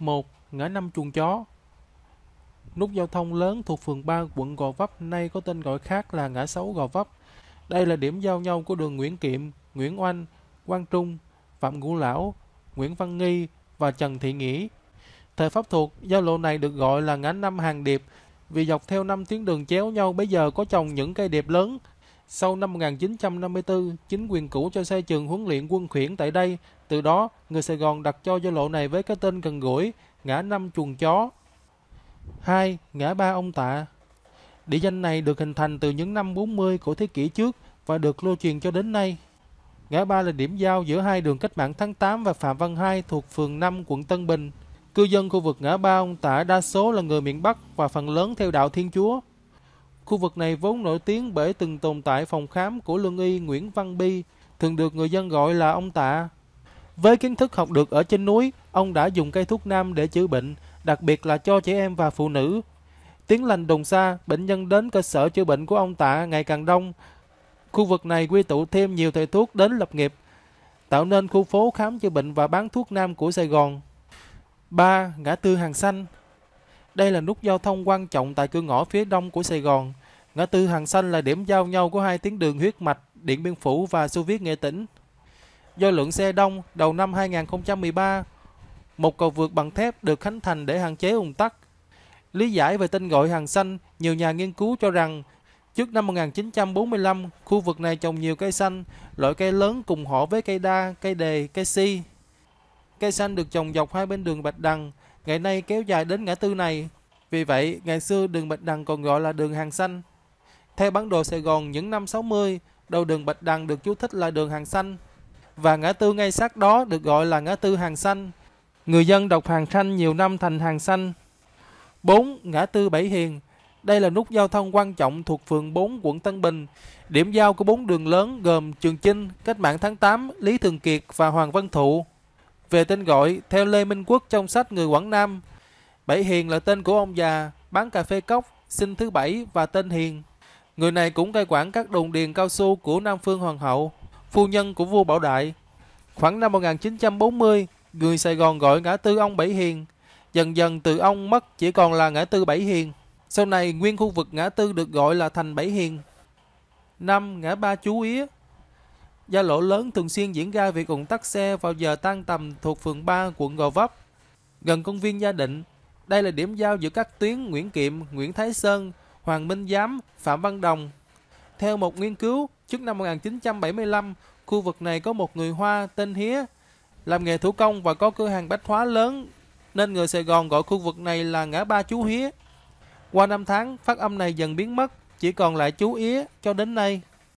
1. Ngã năm chuồng chó Nút giao thông lớn thuộc phường 3 quận Gò Vấp nay có tên gọi khác là ngã 6 Gò Vấp. Đây là điểm giao nhau của đường Nguyễn Kiệm, Nguyễn Oanh, Quang Trung, Phạm Ngũ Lão, Nguyễn Văn Nghi và Trần Thị Nghĩa. Thời Pháp thuộc, giao lộ này được gọi là ngã năm hàng điệp vì dọc theo năm tuyến đường chéo nhau bây giờ có trồng những cây điệp lớn. Sau năm 1954, chính quyền cũ cho xây trường huấn luyện quân khuyển tại đây từ đó, người Sài Gòn đặt cho giao lộ này với cái tên gần gũi, ngã năm chuồng chó. 2. Ngã ba ông tạ Địa danh này được hình thành từ những năm 40 của thế kỷ trước và được lưu truyền cho đến nay. Ngã ba là điểm giao giữa hai đường cách mạng tháng 8 và Phạm Văn Hai thuộc phường 5 quận Tân Bình. Cư dân khu vực ngã ba ông tạ đa số là người miền Bắc và phần lớn theo đạo Thiên Chúa. Khu vực này vốn nổi tiếng bởi từng tồn tại phòng khám của lương y Nguyễn Văn Bi, thường được người dân gọi là ông Tạ. Với kiến thức học được ở trên núi, ông đã dùng cây thuốc nam để chữa bệnh, đặc biệt là cho trẻ em và phụ nữ. Tiếng lành đồn xa, bệnh nhân đến cơ sở chữa bệnh của ông Tạ ngày càng đông. Khu vực này quy tụ thêm nhiều thầy thuốc đến lập nghiệp, tạo nên khu phố khám chữa bệnh và bán thuốc nam của Sài Gòn. 3. Ngã tư Hàng Xanh Đây là nút giao thông quan trọng tại cửa ngõ phía đông của Sài Gòn. Ngã tư Hàng Xanh là điểm giao nhau của hai tuyến đường huyết mạch Điện Biên Phủ và Xô Viết Nghệ Tĩnh. Do lượng xe đông, đầu năm 2013, một cầu vượt bằng thép được khánh thành để hạn chế ùn tắc. Lý giải về tên gọi hàng xanh, nhiều nhà nghiên cứu cho rằng trước năm 1945, khu vực này trồng nhiều cây xanh, loại cây lớn cùng họ với cây đa, cây đề, cây si. Cây xanh được trồng dọc hai bên đường Bạch Đằng, ngày nay kéo dài đến ngã tư này. Vì vậy, ngày xưa đường Bạch Đằng còn gọi là đường hàng xanh. Theo bản đồ Sài Gòn những năm 60, đầu đường Bạch Đằng được chú thích là đường hàng xanh và ngã tư ngay sát đó được gọi là ngã tư hàng xanh. Người dân đọc hàng xanh nhiều năm thành hàng xanh. 4. Ngã tư Bảy Hiền Đây là nút giao thông quan trọng thuộc phường 4 quận Tân Bình, điểm giao của bốn đường lớn gồm Trường Chinh, Cách mạng tháng 8, Lý Thường Kiệt và Hoàng Văn Thụ. Về tên gọi, theo Lê Minh Quốc trong sách Người Quảng Nam, Bảy Hiền là tên của ông già, bán cà phê cốc, sinh thứ Bảy và tên Hiền. Người này cũng cai quản các đồn điền cao su của Nam Phương Hoàng Hậu phu nhân của vua Bảo Đại. Khoảng năm 1940, người Sài Gòn gọi ngã tư ông Bảy Hiền. Dần dần từ ông mất chỉ còn là ngã tư Bảy Hiền. Sau này nguyên khu vực ngã tư được gọi là thành Bảy Hiền. Năm Ngã ba Chú Ý Gia lộ lớn thường xuyên diễn ra việc ủng tắc xe vào giờ tan tầm thuộc phường 3 quận Gò Vấp. Gần công viên Gia Định, đây là điểm giao giữa các tuyến Nguyễn Kiệm, Nguyễn Thái Sơn, Hoàng Minh Giám, Phạm Văn Đồng. Theo một nghiên cứu, Trước năm 1975, khu vực này có một người Hoa tên Hía làm nghề thủ công và có cửa hàng bách hóa lớn nên người Sài Gòn gọi khu vực này là ngã ba chú Hía. Qua năm tháng, phát âm này dần biến mất, chỉ còn lại chú Yía cho đến nay.